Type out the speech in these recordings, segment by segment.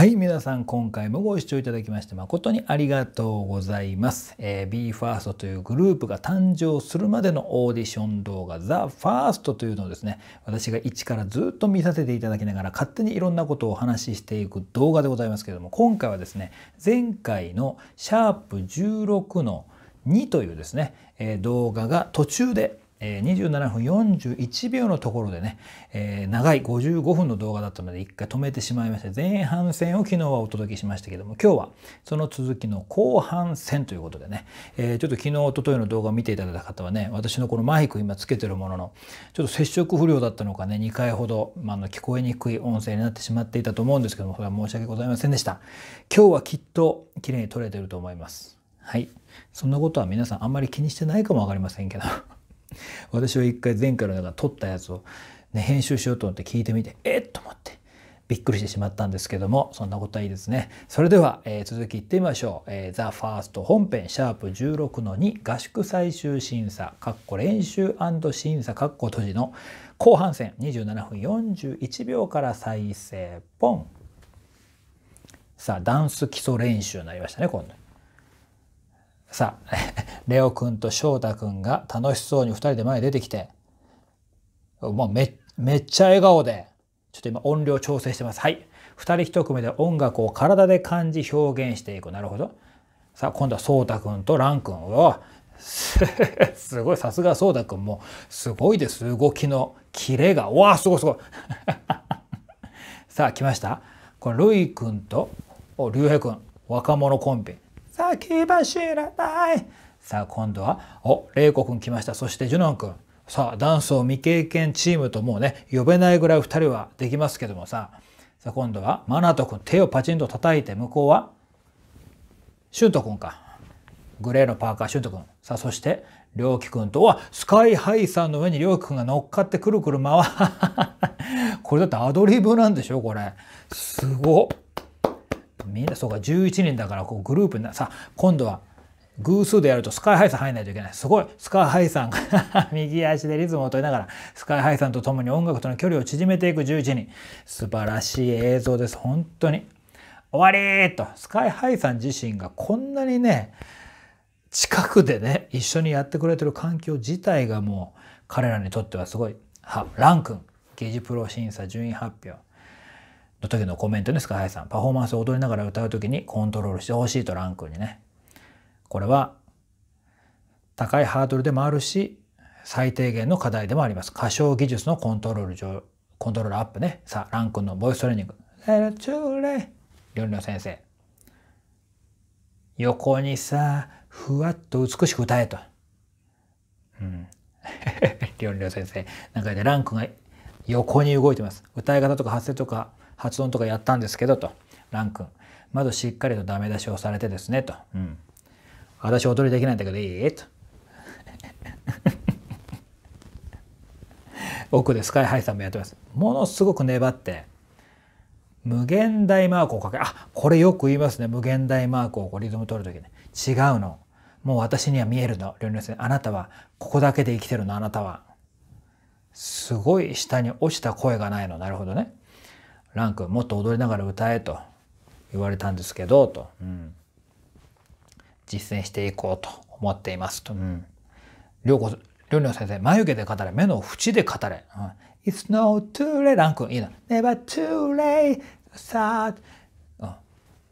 はい皆さん今回もご視聴いただきまして誠にありがとうございます、えー、BE:FIRST というグループが誕生するまでのオーディション動画 THEFIRST というのをですね私が一からずっと見させていただきながら勝手にいろんなことをお話ししていく動画でございますけれども今回はですね前回のシャープ16の2というですね、えー、動画が途中でえ27分41秒のところでね、え長い55分の動画だったので一回止めてしまいまして前半戦を昨日はお届けしましたけども今日はその続きの後半戦ということでね、えちょっと昨日おとといの動画を見ていただいた方はね私のこのマイク今つけてるもののちょっと接触不良だったのかね2回ほど、まあ、の聞こえにくい音声になってしまっていたと思うんですけどもそれは申し訳ございませんでした今日はきっと綺麗に撮れてると思いますはいそんなことは皆さんあんまり気にしてないかも分かりませんけど私は一回前回のだ撮ったやつを、ね、編集しようと思って聞いてみてえっと思ってびっくりしてしまったんですけどもそんなことはいいですねそれでは、えー、続きいってみましょう「えー、THEFIRST 本編シャープ #16 の2合宿最終審査」練習審査かっ閉じの後半戦27分41秒から再生ポンさあダンス基礎練習になりましたね今度さあ、レオくんと翔太くんが楽しそうに二人で前に出てきて、もうめ、めっちゃ笑顔で、ちょっと今音量調整してます。はい。二人一組で音楽を体で感じ表現していく。なるほど。さあ、今度は蒼太君くんと蘭君くんを、すごい、さすが蒼太君くんも、すごいです。動きのキレが。わあ、すごいすごい。さあ、来ました。これ、るいくんと、お、竜平君、くん、若者コンビ。先らないさあ今度はお玲子くん来ましたそしてジュノンくんさあダンスを未経験チームともうね呼べないぐらい2人はできますけどもささあ今度はマナトくん手をパチンと叩いて向こうはシュントくんかグレーのパーカーシュントくんさあそしてりょくんとはスカイハイさんの上にりょくんが乗っかってくるくる回 これだってアドリブなんでしょこれすごっみんなそうか11人だからこうグループなさ今度は偶数でやるとスカイハイさん入んないといけない。すごい。スカイハイさんが 右足でリズムを取りながら、スカイハイさんと共に音楽との距離を縮めていく11人。素晴らしい映像です。本当に。終わりと。スカイハイさん自身がこんなにね、近くでね、一緒にやってくれてる環境自体がもう彼らにとってはすごい。は、ランん。ゲージプロ審査順位発表。の時のコメントですカハイさん。パフォーマンスを踊りながら歌う時にコントロールしてほしいとラン君にね。これは高いハードルでもあるし、最低限の課題でもあります。歌唱技術のコントロール上、コントロールアップね。さあ、ラン君のボイストレーニング。レルチュレ料理の先生。横にさ、ふわっと美しく歌えと。うん。料理の先生。なんかね、ラン君が横に動いてます。歌い方とか発声とか発音とかやったんですけどと、ラン君。まずしっかりとダメ出しをされてですねと。うん。私踊りできないんだけどいいと。奥でスカイハイさんもやってます。ものすごく粘って、無限大マークをかけ、あ、これよく言いますね。無限大マークをこうリズム取るときに。違うの。もう私には見えるの。両人あなたは、ここだけで生きてるの、あなたは。すごい下に落ちた声がないの。なるほどね。ランク、もっと踊りながら歌えと言われたんですけど、と、うん、実践していこうと思っていますと。うん。りょうこ、りょうりょう先生、眉毛で語れ、目の縁で語れ。うん、It's no too late, ランク、いいな。Never too late, sad.、うん、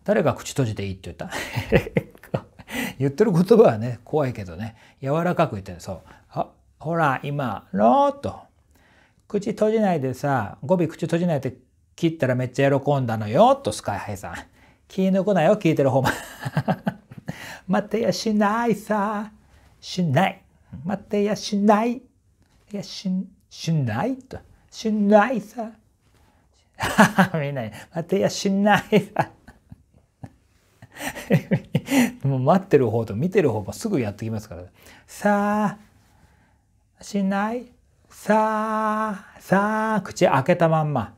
誰が口閉じていいって言った 言ってる言葉はね、怖いけどね、柔らかく言ってる。そう。あほら、今、ローっと。口閉じないでさ、語尾口閉じないで切ったらめっちゃ喜んだのよ、とスカイハイさん。気抜くなよ、聞いてる方も。待ってやしないさ。しない。待ってやしない。いや、し、しないと。しないさ。みんなに、待ってやしないさ。もう待ってる方と見てる方もすぐやってきますから。さあ、しない。さあ、さあ、口開けたまんま。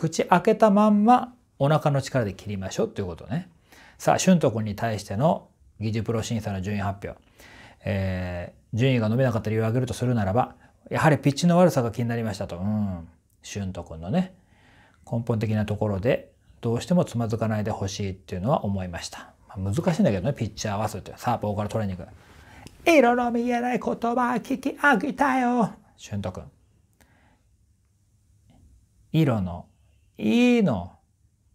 口開けたまんまお腹の力で切りましょうということね。さあ、俊斗君に対しての技術プロ審査の順位発表。えー、順位が伸びなかった理由を挙げるとするならば、やはりピッチの悪さが気になりましたと。うん。俊斗君のね、根本的なところで、どうしてもつまずかないでほしいっていうのは思いました。まあ、難しいんだけどね、ピッチ合わせって。さあ、ボーカルトレーニング。色の見えない言葉聞き上げたよ。俊斗君。色のいの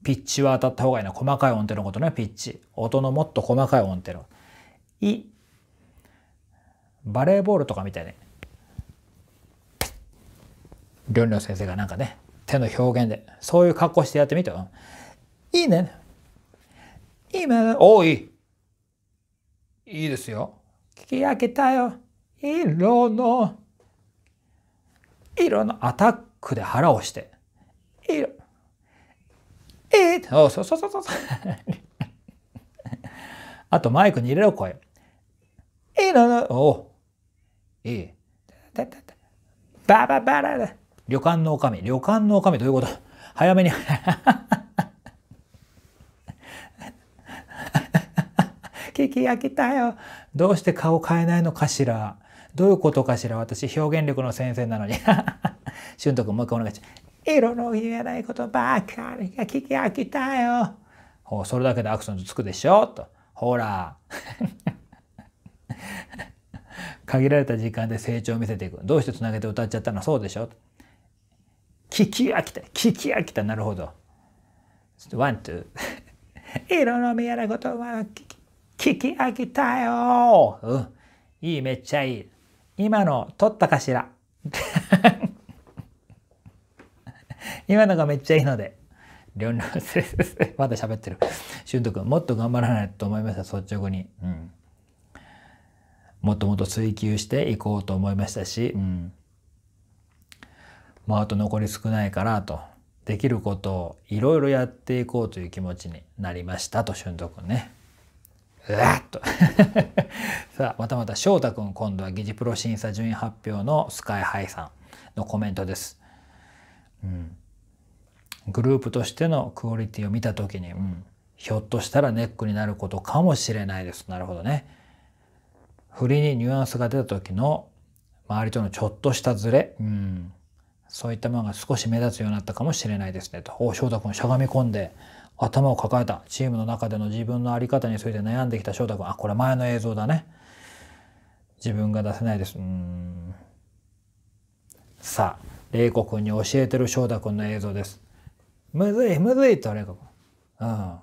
ピッチは当たった方がいいな。細かい音程のことね、ピッチ。音のもっと細かい音程の。い。バレーボールとかみたいりょんりょん先生がなんかね、手の表現で、そういう格好してやってみてよ。いいね。いいね。おいい。いいですよ。聞き上げたよ。色の、色のアタックで腹をして、色。えー、そうそうそうそうそう。あとマイクに入れろ声。えー、なな、おえー、バババラ旅館の女将、旅館の女将どういうこと早めに。聞き飽きたよ。どうして顔変えないのかしら。どういうことかしら。私、表現力の先生なのに。んとくん、もう一回お願いします。色の見えないことばっかりが聞き飽きたよ。ほう、それだけでアクセントつくでしょと。ほら。限られた時間で成長を見せていく。どうしてつなげて歌っちゃったのそうでしょ聞き飽きた。聞き飽きた。なるほど。ワン、ツー。色の見えないことは聞き飽きたよ。うん。いい、めっちゃいい。今の取ったかしら。今のがめっちゃいいので。両 まだ喋ってる。俊斗ん、もっと頑張らないと思いました、率直に。うん。もっともっと追求していこうと思いましたし、うん。まあ、あと残り少ないからと、できることをいろいろやっていこうという気持ちになりましたと、俊斗んね。うわっと さあまたまた翔太君今度は議事プロ審査順位発表のスカイハイさんのコメントです。うんグループとしてのクオリティを見た時に、うん、ひょっとしたらネックになることかもしれないです。なるほどね。振りにニュアンスが出た時の周りとのちょっとしたズレ、うん、そういったものが少し目立つようになったかもしれないですねと。お翔太君しゃがみ込んで頭を抱えたチームの中での自分のあり方について悩んできた翔太君あこれ前の映像だね。自分が出せないです。うんさあ、玲子君に教えてる翔太君の映像です。むずい、むずいと俺が、うん。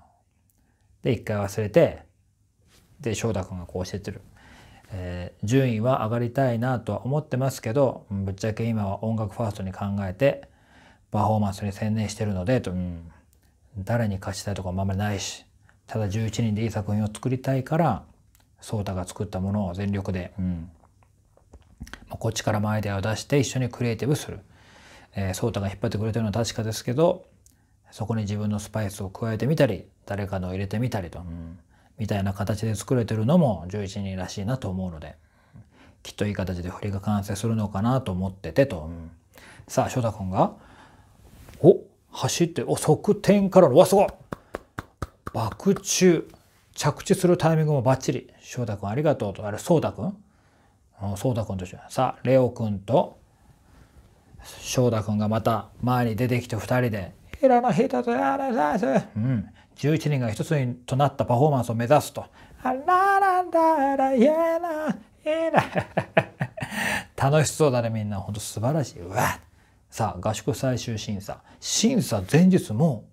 で、一回忘れて、で、翔太君がこう教えてる。えー、順位は上がりたいなとは思ってますけど、ぶっちゃけ今は音楽ファーストに考えて、パフォーマンスに専念してるので、と、うん、誰に貸したいとかもあんまりないし、ただ11人でいい作品を作りたいから、颯太が作ったものを全力で、うん、こっちからもアイデアを出して一緒にクリエイティブする。えー、ソータが引っ張ってくれてるのは確かですけど、そこに自分のスパイスを加えてみたり誰かの入れてみたりと、うん、みたいな形で作れてるのも11人らしいなと思うのできっといい形で振りが完成するのかなと思っててと、うん、さあ翔太君が「お走ってお側転からのわすごい!」爆中着地するタイミングもバッチリ翔太君ありがとうとあれ蒼太君蒼太君と一緒さあレオ君と翔太君がまた前に出てきて2人でヘの一つあらざす。うん。11人が一つにとなったパフォーマンスを目指すと。あららららやな、えな。楽しそうだね、みんな。ほんと素晴らしい。わさあ、合宿最終審査。審査前日も、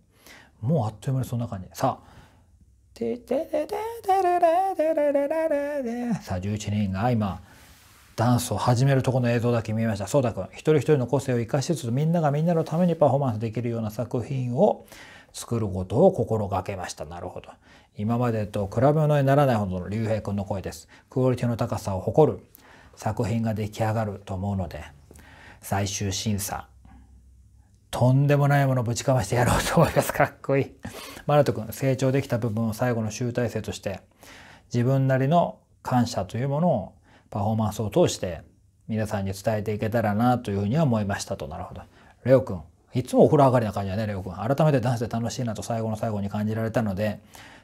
もうあっという間にそんな感じ。さあ、さあ11人が今ダンスを始めるとこの映像だけ見ました。そうだくん、一人一人の個性を生かしつつ、みんながみんなのためにパフォーマンスできるような作品を作ることを心がけました。なるほど。今までと比べ物にならないほどの竜兵くんの声です。クオリティの高さを誇る作品が出来上がると思うので、最終審査、とんでもないものぶちかましてやろうと思います。かっこいい。マナト君、成長できた部分を最後の集大成として、自分なりの感謝というものをパフォーマンスを通して皆さんに伝えていけたらなというふうには思いましたと。なるほど。レオくん。いつもお風呂上がりな感じだね、レオくん。改めてダンスで楽しいなと最後の最後に感じられたので、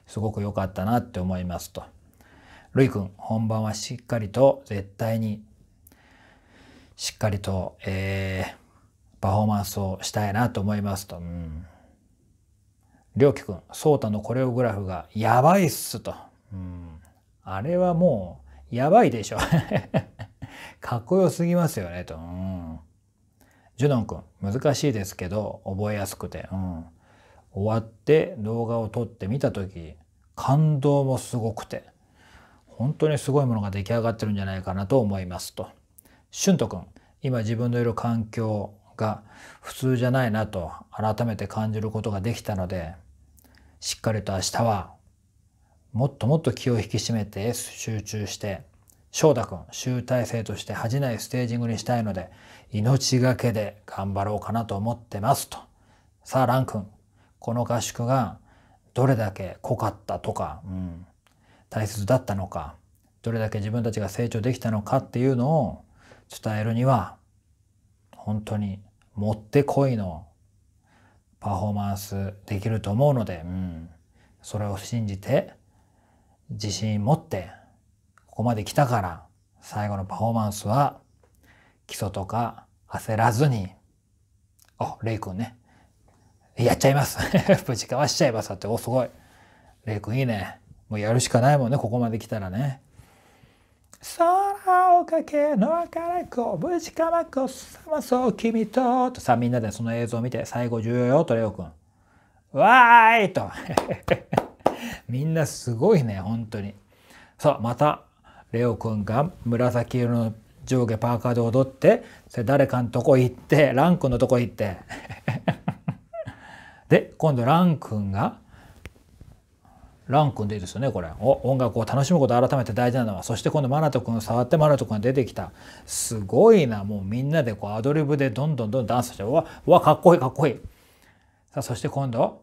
すごく良かったなって思いますと。ルイくん、本番はしっかりと絶対に、しっかりと、えー、パフォーマンスをしたいなと思いますと。うん。りょうきくん、うたのコレオグラフがやばいっすと。うん。あれはもう、やばいでしょかっこよすぎますよね、と。うん。ジュノン君、難しいですけど、覚えやすくて。うん。終わって動画を撮ってみた時、感動もすごくて、本当にすごいものが出来上がってるんじゃないかなと思いますと。俊斗君、今自分のいる環境が普通じゃないなと改めて感じることができたので、しっかりと明日はもっともっと気を引き締めて集中して翔太君集大成として恥じないステージングにしたいので命がけで頑張ろうかなと思ってますとさあ蘭君この合宿がどれだけ濃かったとか、うん、大切だったのかどれだけ自分たちが成長できたのかっていうのを伝えるには本当にもってこいのパフォーマンスできると思うので、うん、それを信じて自信持ってここまで来たから最後のパフォーマンスは基礎とか焦らずにあレイ君ねやっちゃいます ぶちかわしちゃいますっておすごいレイ君いいねもうやるしかないもんねここまで来たらね空をかけの明る子、ぶちかまこさまそう君ととさあみんなでその映像を見て最後重要よとレオくんわーいと みんなすごいね、本当に。さあ、また、レオくんが紫色の上下パーカーで踊って、それ誰かのとこ行って、ラン君のとこ行って。で、今度ラン君が、ラン君でいいですよねこれお音楽を楽しむこと改めて大事なのはそして今度マナト君触ってマナト君が出てきたすごいなもうみんなでこうアドリブでどんどんどんどんダンスしてうわうわかっこいいかっこいいさあそして今度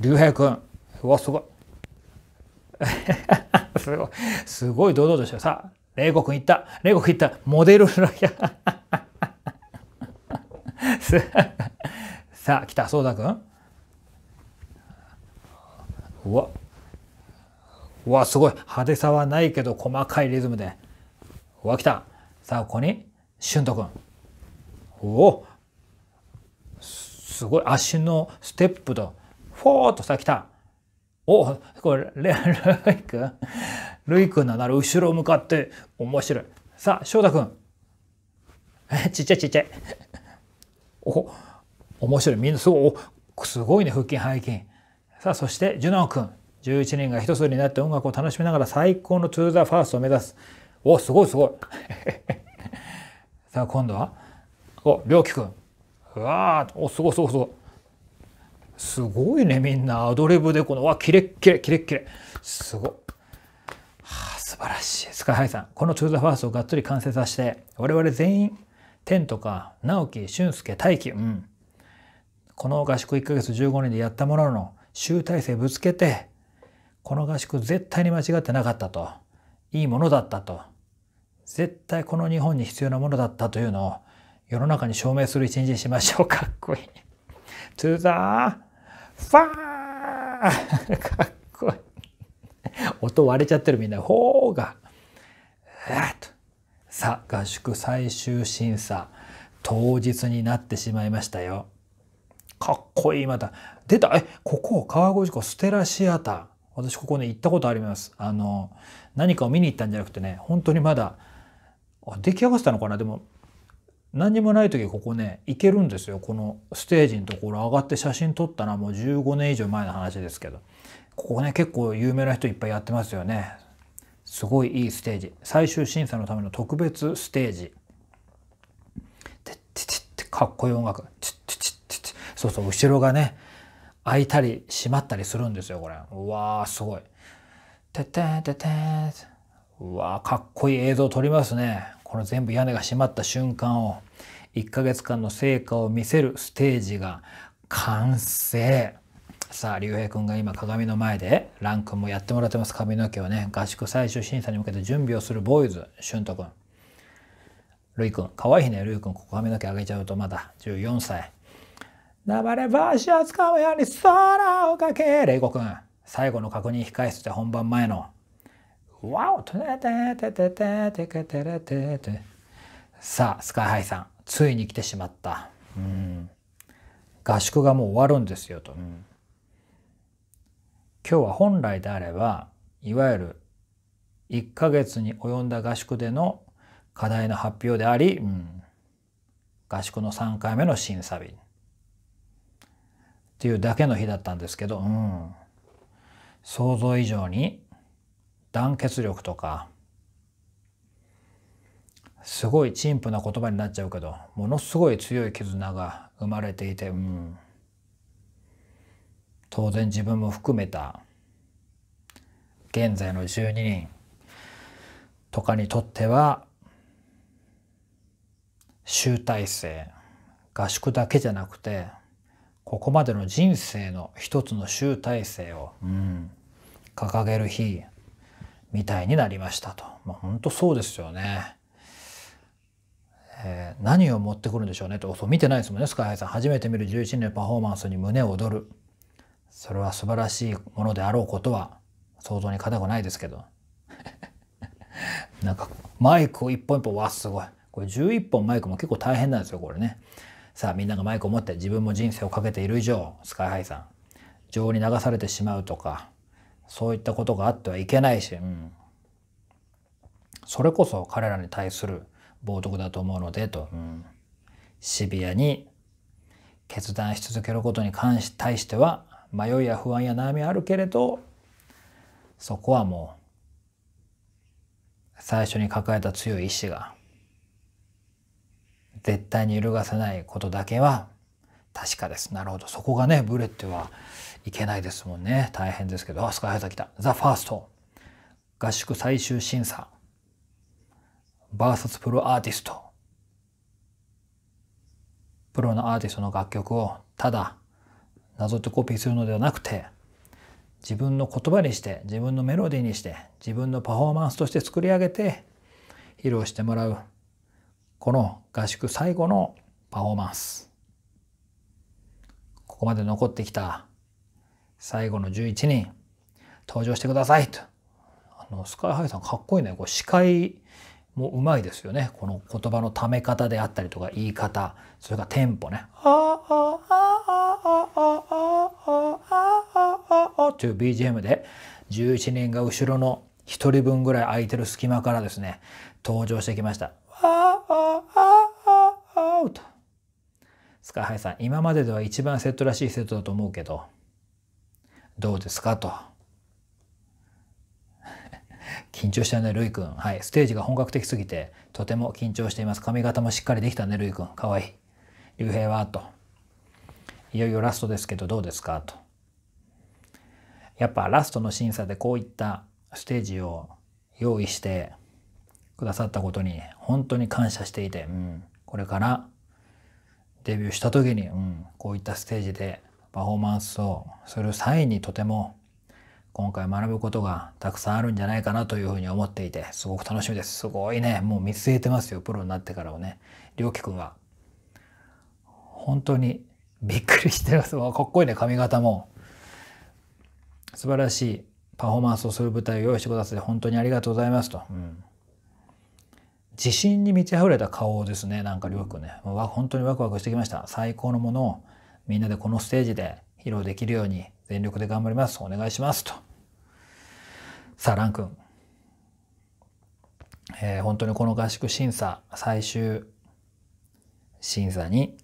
竜兵君うわすごい すごい、すごい堂々としてさ、玲子くん行った、玲子くん行った、モデルのや。さあ、来た、そうだくん。うわ。うわ、すごい。派手さはないけど、細かいリズムで。うわ、来た。さあ、ここに、しゅんとくん。おお。すごい、足のステップと、フォーっとさ、来た。おこれ、ルイ君ルイ君のなる後ろ向かって面白い。さあ、翔太君。え、ちっちゃいちっちゃい。お、面白い。みんなすごい、すごいね、腹筋背筋。さあ、そして、ジュナオ君。11人が一つになって音楽を楽しみながら最高のトゥーザファーストを目指す。お、すごいすごい。さあ、今度は、お、りょうきくん。うわー、お、すごいすごいすごい。すごいねみんなアドリブでこのわキレッキレキレッキレすごっ、はあ、素晴らしいスカイハイさんこの「トゥー・ザ・ファースト」をがっつり完成させて我々全員天とか直樹俊介大輝うんこの合宿1ヶ月15年でやったものの集大成ぶつけてこの合宿絶対に間違ってなかったといいものだったと絶対この日本に必要なものだったというのを世の中に証明する一日にしましょうかっこいい。トゥーザーファー かっこいい。音割れちゃってるみんな、ほーが、えっと。さあ、合宿最終審査、当日になってしまいましたよ。かっこいい、また。出た、え、ここ、川越湖ステラシアター。私ここね、行ったことあります。あの、何かを見に行ったんじゃなくてね、本当にまだ、あ出来上がってたのかなでも、何にもない時ここね行けるんですよこのステージのところ上がって写真撮ったのはもう15年以上前の話ですけどここね結構有名な人いっぱいやってますよねすごいいいステージ最終審査のための特別ステージてってってかっこいい音楽てってってっそうそう後ろがね開いたり閉まったりするんですよこれうわーすごいててててうわーかっこいい映像撮りますねこの全部屋根が閉まった瞬間を1ヶ月間の成果を見せるステージが完成さあ竜兵君が今鏡の前でラン君もやってもらってます髪の毛をね合宿最終審査に向けて準備をするボーイズ俊斗君るい君可愛いねるい君ここ髪の毛上げちゃうとまだ14歳流れ橋を使うように空をかけれい君最後の確認控え室で本番前のわおさあ、スカイハイさん、ついに来てしまった。うん。合宿がもう終わるんですよと。うん、今日は本来であれば、いわゆる1ヶ月に及んだ合宿での課題の発表であり、うん、合宿の3回目の審査日。っていうだけの日だったんですけど、うん、想像以上に団結力とかすごい陳腐な言葉になっちゃうけどものすごい強い絆が生まれていて、うん、当然自分も含めた現在の12人とかにとっては集大成合宿だけじゃなくてここまでの人生の一つの集大成を、うん、掲げる日みたいになりましたと。まあ、本当そうですよね。えー、何を持ってくるんでしょうねと、そう見てないですもんね、スカイハイさん。初めて見る11年のパフォーマンスに胸を躍る。それは素晴らしいものであろうことは想像に難くないですけど。なんかマイクを一本一本、わ、すごい。これ11本マイクも結構大変なんですよ、これね。さあみんながマイクを持って自分も人生をかけている以上、スカイハイさん、情に流されてしまうとか、そういったことがあってはいけないし、うん、それこそ彼らに対する冒涜だと思うのでと、うん、シビアに決断し続けることに関し対しては迷いや不安や悩みあるけれどそこはもう最初に抱えた強い意志が絶対に揺るがせないことだけは確かですなるほどそこがねブレってはいけないですもんね。大変ですけど。あ、スカイハイター来た。ザ・ファースト。合宿最終審査。バーサスプロアーティスト。プロのアーティストの楽曲をただなぞってコピーするのではなくて自分の言葉にして自分のメロディーにして自分のパフォーマンスとして作り上げて披露してもらうこの合宿最後のパフォーマンスここまで残ってきた最後の11人、登場してくださいと。あの、スカイハイさんかっこいいね。こう司会もうまいですよね。この言葉のため方であったりとか、言い方、それからテンポね。あああああああああという BGM で、11人が後ろの1人分ぐらい空いてる隙間からですね、登場してきました。スカイハイさん、今まででは一番セットらしいセットだと思うけど、どうですかと。緊張したね、るいくん。はい。ステージが本格的すぎて、とても緊張しています。髪型もしっかりできたね、るいくん。かわいい。竜兵はと。いよいよラストですけど、どうですかと。やっぱラストの審査でこういったステージを用意してくださったことに本当に感謝していて、うん、これからデビューした時に、うん、こういったステージでパフォーマンスをする際にとても今回学ぶことがたくさんあるんじゃないかなというふうに思っていてすごく楽しみですすごいねもう見据えてますよプロになってからをね涼輝くんは。本当にびっくりしてますかっこいいね髪型も素晴らしいパフォーマンスをする舞台を用意してくださって本当にありがとうございますと、うん、自信に満ち溢れた顔ですねなんかりょうくんね本当にワクワクしてきました最高のものをみんなでこのステージで披露できるように全力で頑張ります。お願いします。と。さあ、ラン君。えー、本当にこの合宿審査、最終審査に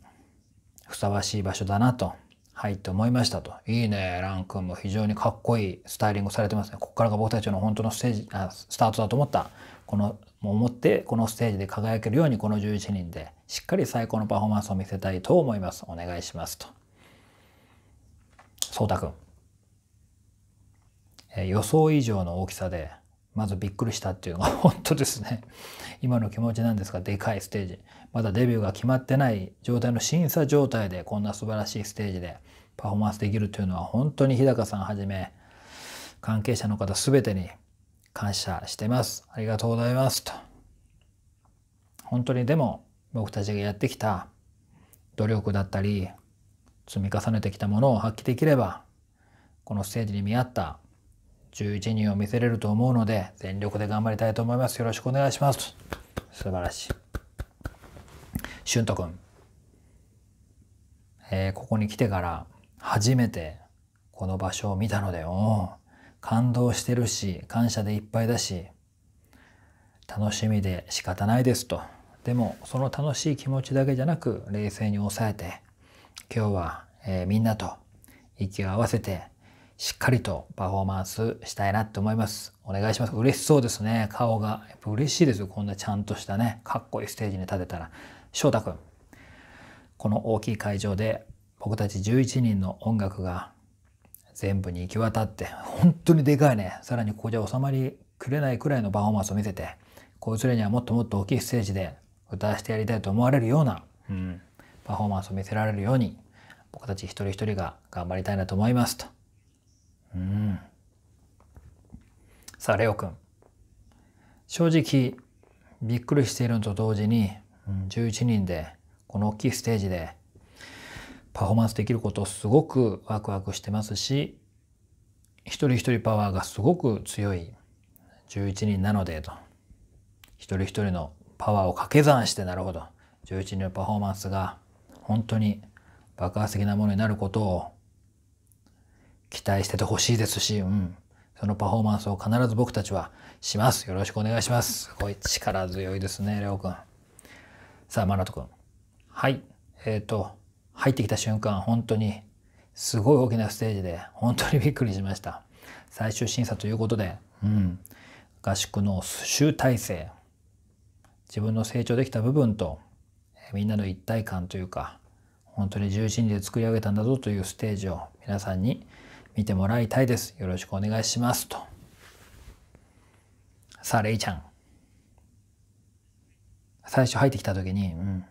ふさわしい場所だなと、はいって思いましたと。いいね、ランんも非常にかっこいいスタイリングされてますね。ここからが僕たちの本当のステージ、あスタートだと思った。この、思って、このステージで輝けるように、この11人でしっかり最高のパフォーマンスを見せたいと思います。お願いしますと。颯太君、え予想以上の大きさでまずびっくりしたっていうのが 本当ですね今の気持ちなんですがでかいステージまだデビューが決まってない状態の審査状態でこんな素晴らしいステージでパフォーマンスできるというのは本当に日高さんはじめ関係者の方全てに感謝してます。ありがとうございますと。本当にでも僕たちがやってきた努力だったり積み重ねてきたものを発揮できればこのステージに見合った11人を見せれると思うので全力で頑張りたいと思いますよろしくお願いします素晴らしい俊斗くん、えー、ここに来てから初めてこの場所を見たので感動してるし感謝でいっぱいだし楽しみで仕方ないですとでもその楽しい気持ちだけじゃなく冷静に抑えて今日は、えー、みんなと息を合わせてしっかりとパフォーマンスしたいなと思います。お願いします。嬉しそうですね。顔が。やっぱ嬉しいですよ。こんなちゃんとしたね、かっこいいステージに立てたら。翔太くん。この大きい会場で僕たち11人の音楽が全部に行き渡って、本当にでかいね。さらにここじゃ収まりくれないくらいのパフォーマンスを見せて、こいつらにはもっともっと大きいステージで歌わせてやりたいと思われるような、うん、パフォーマンスを見せられるように僕たち一人一人が頑張りたいなと思いますと。うん。さあ、レオ君。正直、びっくりしているのと同時に、11人で、この大きいステージで、パフォーマンスできることをすごくワクワクしてますし、一人一人パワーがすごく強い11人なので、と。一人一人のパワーを掛け算して、なるほど。11人のパフォーマンスが本当に爆発的なものになることを期待しててほしいですし、うん。そのパフォーマンスを必ず僕たちはします。よろしくお願いします。すごい力強いですね、レオくん。さあ、マナトくん。はい。えっ、ー、と、入ってきた瞬間、本当にすごい大きなステージで、本当にびっくりしました。最終審査ということで、うん。合宿の集大成。自分の成長できた部分と、みんなの一体感というか本当に重心で作り上げたんだぞというステージを皆さんに見てもらいたいです。よろしくお願いしますと。さあ、レイちゃん。最初入ってきた時に、うん。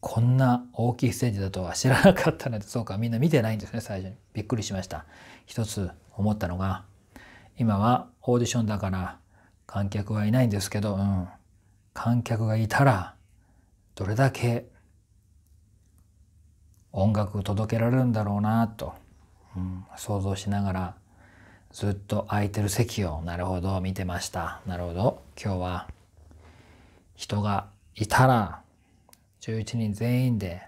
こんな大きいステージだとは知らなかったので、そうか、みんな見てないんですね、最初に。びっくりしました。一つ思ったのが、今はオーディションだから観客はいないんですけど、うん。観客がいたらどれだけ音楽を届けられるんだろうなと、うん、想像しながらずっと空いてる席をなるほど見てましたなるほど今日は人がいたら11人全員で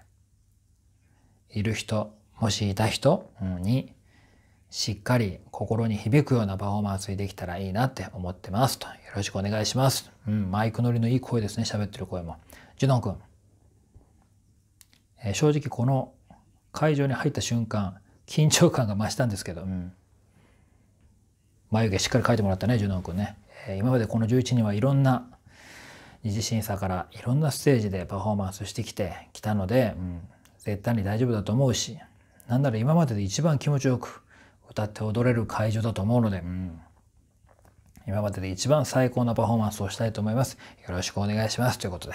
いる人もしいた人にしっかり心に響くようなパフォーマンスにできたらいいなって思ってますと。よろしくお願いします。うん、マイク乗りのいい声ですね、喋ってる声も。ジュノン君。えー、正直この会場に入った瞬間、緊張感が増したんですけど、うん、眉毛しっかり描いてもらったね、ジュノン君ね。えー、今までこの11人はいろんな二次審査からいろんなステージでパフォーマンスしてきてきたので、うん、絶対に大丈夫だと思うし、なんなら今までで一番気持ちよく、歌って踊れる会場だと思うので、うん、今までで一番最高なパフォーマンスをしたいと思います。よろしくお願いします。ということで。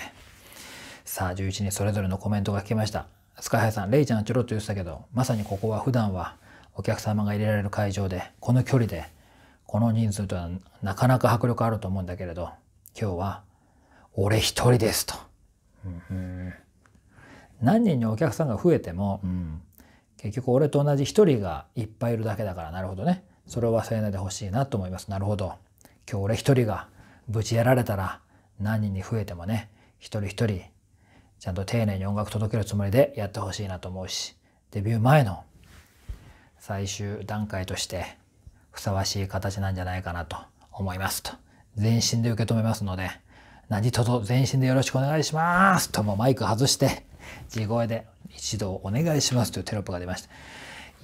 さあ、11人それぞれのコメントが来ました。スカイハイさん、レイちゃんちょろっと言ってたけど、まさにここは普段はお客様が入れられる会場で、この距離で、この人数とはなかなか迫力あると思うんだけれど、今日は、俺一人ですと。うん、何人にお客さんが増えても、うん、結局俺と同じ1人がいっぱいいるだけだからなるほどねそれを忘れないでほしいなと思いますなるほど今日俺1人がぶちやられたら何人に増えてもね一人一人ちゃんと丁寧に音楽届けるつもりでやってほしいなと思うしデビュー前の最終段階としてふさわしい形なんじゃないかなと思いますと全身で受け止めますので何卒全身でよろしくお願いしますともマイク外して地声で一度お願いしますというテロップが出ました。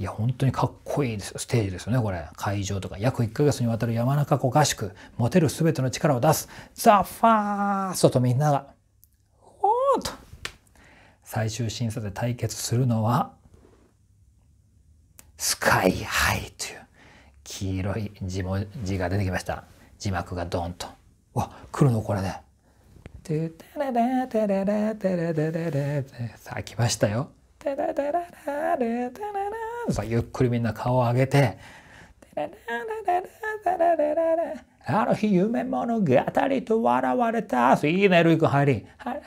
いや本当にかっこいいですステージですよねこれ会場とか約1ヶ月にわたる山中湖合宿持てる全ての力を出すザ・ファーストとみんながおーと最終審査で対決するのはスカイハイという黄色い字文字が出てきました字幕がドンとわ来るのこれねトゥタララタララタララララさあ来ましたよタラタララタラさあゆっくりみんな顔を上げてタララララタラララあの日夢物語と笑われたいいねルイ君入りは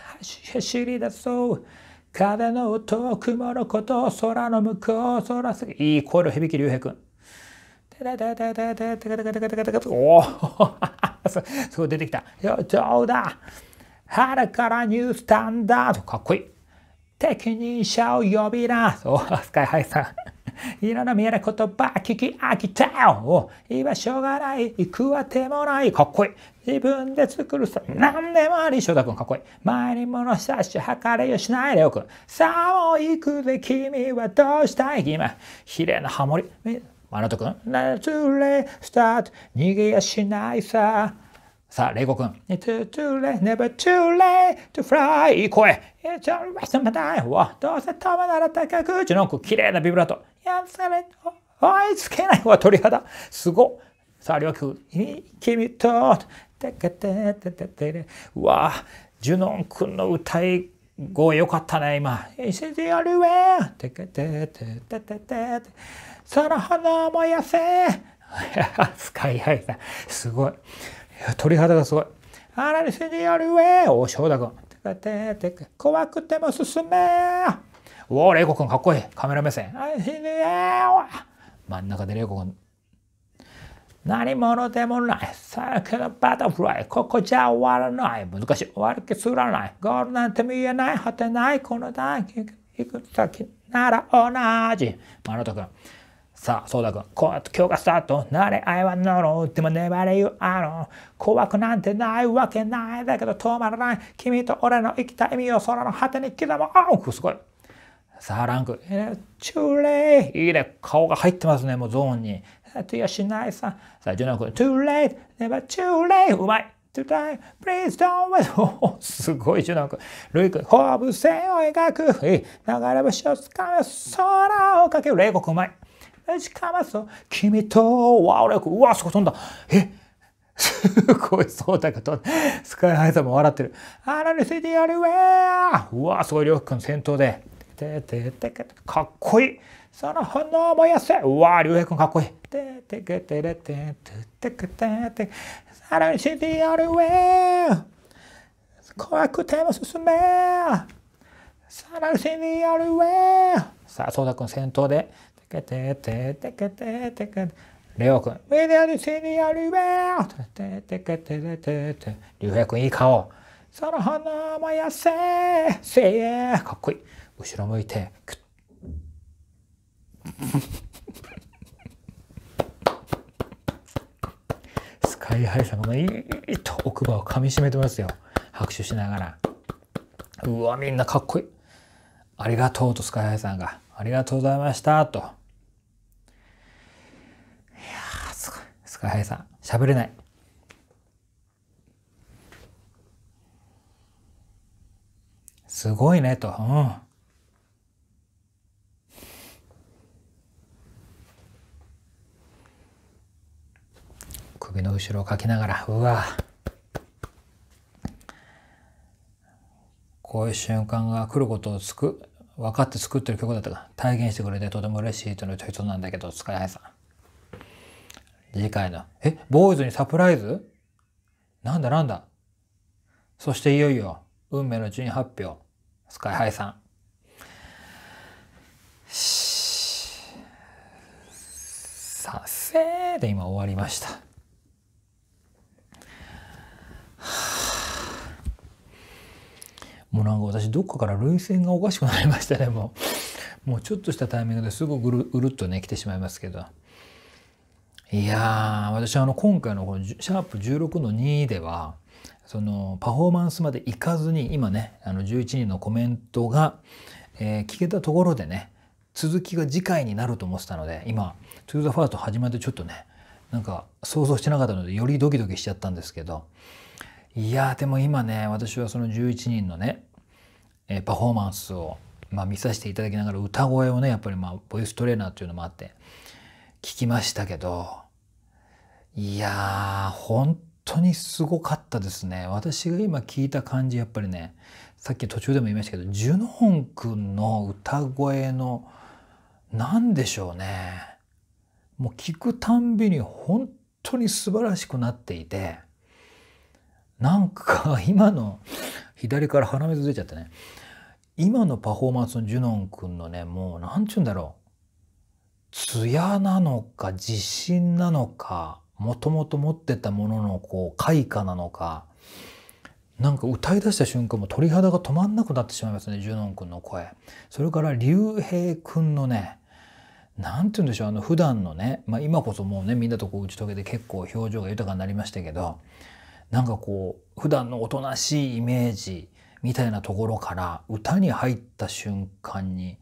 走り出そう風の音雲のこと空の向こう空すいい声の響き竜平君おおすごい出てきた。よ、ちうだ。春からニュースタンダード、かっこいい。適任者を呼びな。おスカイハイさん。いろんな見えない言葉聞き飽きたよ。おしょうがない。行くわてもない。かっこいい。自分で作るさ。何でもあり。翔太君かっこいい。前に物差し測れよしないでよく。さあ、もう行くぜ。君はどうしたい今。綺麗なハモリ。あなた君。ん。連れスタート。逃げやしないさ。さあ、レイゴくん。It's too late, never too late to fly. いい声。It's always my time. わ、どうせたまなら高くジュノちの綺麗なビブラート。やつれ、追いつけないわ、鳥肌。すご。さあ、両曲。君と、てかててててて。わあ、ジュノン君の歌い声よかったね、今。It's the only way. てかててててて。その花燃やせ。スカイハイさん。すごい。鳥肌がすごい。あ嵐による上お翔太君。てかてて怖くても進めおお、玲子君かっこいい。カメラ目線。あ、死真ん中で玲子君。何者でもない。さっきのバタフライ。ここじゃ終わらない。難しい。終わる気すらない。ゴールなんて見えない。果てない。この大気行く先なら同じ。真野君。さあ、そうだくん。こうやって今日がスタート。なれあいはなろう。でも粘れゆあろう。怖くなんてないわけない。だけど止まらない。君と俺の生きた意味を空の果てに刻もう。すごい。さあ、ランク。チューレイ。いいね。顔が入ってますね。もうゾーンに。とやしないさ。さあ、ジュナ君。チューレイ。ネバ never うまい。トゥー a イ。please don't すごい、ジュナ君。ルイ君。放物線を描く。流れ星をつかむ。空をかける。レイコ君うまい。しかもそう、君と、わ、俺、うわ、そこ飛んだ。え すごい、そうだけど、スカイハイさんも笑ってる。あられせでやるわうわ、すごい、りょうくん先頭で。てててかっこいい。その炎燃やせ。うわ、りょうくんかっこいい。てててててててててて。さられせてやるわ怖くても進めさらせにやるわさあ、そうだくん先頭で。てててててて。レオ君、ウィリアル・シリアル・ウェアててけてて君、いい顔。その花もやせー、せー、かっこいい。後ろ向いて、くっ。スカイハイ様がいいと奥歯を噛みしめてますよ。拍手しながら。うわ、みんなかっこいい。ありがとうとスカイハイさんが、ありがとうございましたと。スカイハイさん、喋れない。すごいね、と。うん。首の後ろをかきながら、うわこういう瞬間が来ることをつく、分かって作ってる曲だったか、体現してくれてとても嬉しいというのと一つなんだけど、スカイハイさん。次回の、え、ボーイズにサプライズなんだなんだそしていよいよ、運命の順位発表、スカイハイさん。させーで今終わりました。もうなんか私どっかから涙腺がおかしくなりましたねもうもうちょっとしたタイミングですぐぐるうるっとね来てしまいますけど。いや私はあの今回のこのシャープ16の2ではそのパフォーマンスまでいかずに今ねあの11人のコメントが、えー、聞けたところでね続きが次回になると思ってたので今「To the First」始まってちょっとねなんか想像してなかったのでよりドキドキしちゃったんですけどいやでも今ね私はその11人のね、えー、パフォーマンスを、まあ、見させていただきながら歌声をねやっぱりまあボイストレーナーっていうのもあって聞きましたけど、いやー、本当にすごかったですね。私が今聞いた感じ、やっぱりね、さっき途中でも言いましたけど、ジュノン君の歌声の、何でしょうね。もう聞くたんびに本当に素晴らしくなっていて、なんか 今の、左から鼻水出ちゃってね、今のパフォーマンスのジュノン君のね、もう何ちゅうんだろう。艶なのか自信なのかもともと持ってたもののこう開花なのかなんか歌い出した瞬間も鳥肌が止まんなくなってしまいますねジュノン君の声それから竜兵君のね何て言うんでしょうあの普段のね、まあ、今こそもうねみんなとこう打ち解けて結構表情が豊かになりましたけどなんかこう普段のおとなしいイメージみたいなところから歌に入った瞬間に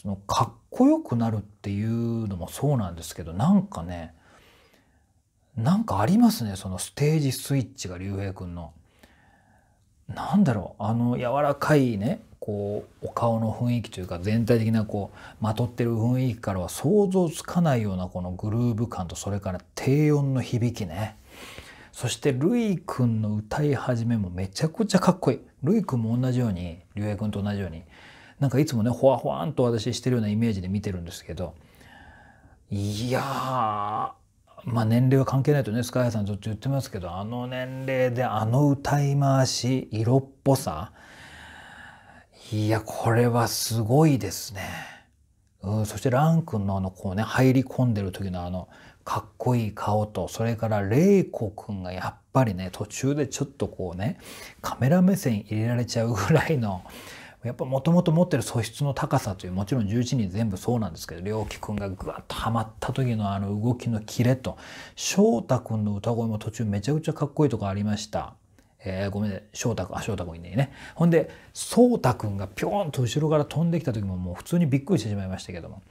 そのかっこよくなるっていうのもそうなんですけどなんかねなんかありますねそのステージスイッチが竜兵くんの。なんだろうあの柔らかいねこうお顔の雰囲気というか全体的なこうまとってる雰囲気からは想像つかないようなこのグルーヴ感とそれから低音の響きねそしてルイ君の歌い始めもめちゃくちゃかっこいいルイ君も同じように竜兵君と同じようになんかいつもねほわほわんと私してるようなイメージで見てるんですけどいやまあ年齢は関係ないとねスカイハイさんずっと言ってますけどあの年齢であの歌い回し色っぽさいやこれはすごいですね。うん、そしてラン君のあのこうね入り込んでる時のあのかっこいい顔とそれから玲子くんがやっぱりね途中でちょっとこうねカメラ目線入れられちゃうぐらいのやっぱもともと持ってる素質の高さというもちろん11人全部そうなんですけど涼樹くんがぐワっとはまった時のあの動きのキレと翔太くんの歌声も途中めちゃくちゃかっこいいとこありました。えー、ごめんね翔太くんあ翔太くんいないねほんでう太くんがぴょんと後ろから飛んできた時ももう普通にびっくりしてしまいましたけども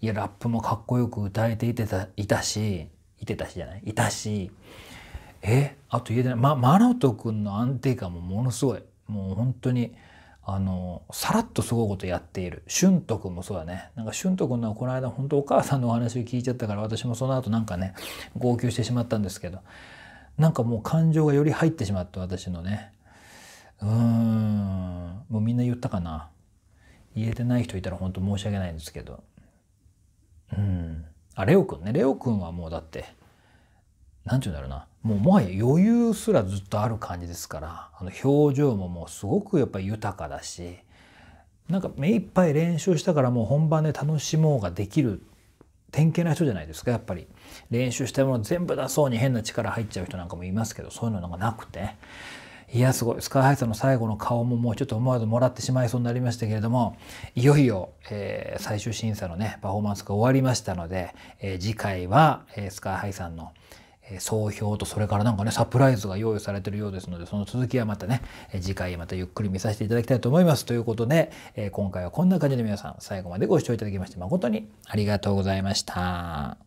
いやラップもかっこよく歌えていてたいたしいてたしじゃないいたしえあと言えてない、ま、マナト君の安定感もものすごいもう本当にあのさらっとすごいことやっている俊斗君もそうだねなんか俊斗君のこの間本当お母さんのお話を聞いちゃったから私もその後なんかね号泣してしまったんですけどなんかもう感情がより入ってしまった私のねうーんもうみんな言ったかな言えてない人いたら本当申し訳ないんですけどうんあレオ君ねレオ君はもうだって何て言うんだろうなもうもはや余裕すらずっとある感じですからあの表情ももうすごくやっぱり豊かだしなんか目いっぱい練習したからもう本番で楽しもうができる典型な人じゃないですかやっぱり練習したもの全部出そうに変な力入っちゃう人なんかもいますけどそういうのがなくていやすごいスカイハイさんの最後の顔ももうちょっと思わずもらってしまいそうになりましたけれどもいよいよ、えー、最終審査のねパフォーマンスが終わりましたので、えー、次回は、えー、スカイハイさんの「総評とそれからなんかねサプライズが用意されてるようですのでその続きはまたね次回またゆっくり見させていただきたいと思いますということで今回はこんな感じで皆さん最後までご視聴いただきまして誠にありがとうございました。